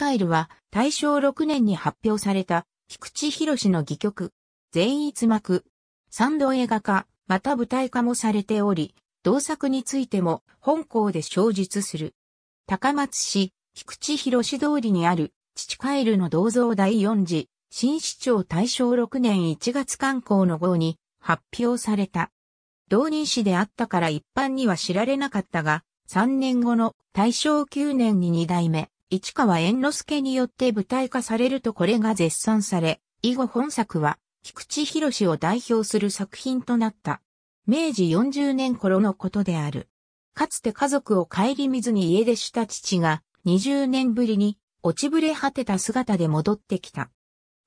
カイルは大正6年に発表された菊池博の戯曲、全逸幕、三度映画化、また舞台化もされており、同作についても本校で小述する。高松市、菊池博通りにある、父カエルの銅像第4次、新市長大正6年1月刊行の号に発表された。同人誌であったから一般には知られなかったが、3年後の大正9年に2代目、市川猿之助によって舞台化されるとこれが絶賛され、以後本作は、菊池博を代表する作品となった。明治40年頃のことである。かつて家族を顧みずに家出した父が、20年ぶりに、落ちぶれ果てた姿で戻ってきた。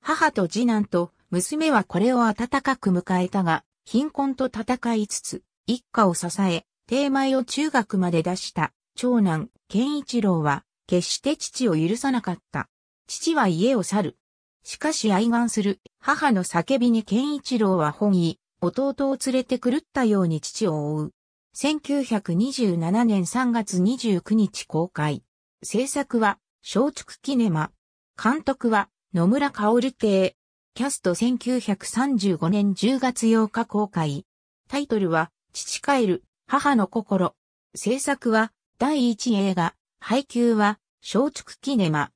母と次男と娘はこれを温かく迎えたが、貧困と戦いつつ、一家を支え、定米を中学まで出した、長男、健一郎は、決して父を許さなかった。父は家を去る。しかし愛願する母の叫びに健一郎は本意、弟を連れて狂ったように父を追う。1927年3月29日公開。制作は、松竹キネマ。監督は、野村薫亭。キャスト1935年10月8日公開。タイトルは、父帰る、母の心。制作は、第一映画、配給は、松竹キネマ。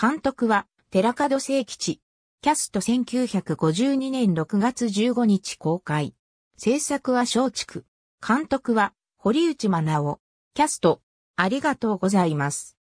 監督は、寺門聖吉。キャスト1952年6月15日公開。制作は松竹。監督は、堀内真緒。キャスト、ありがとうございます。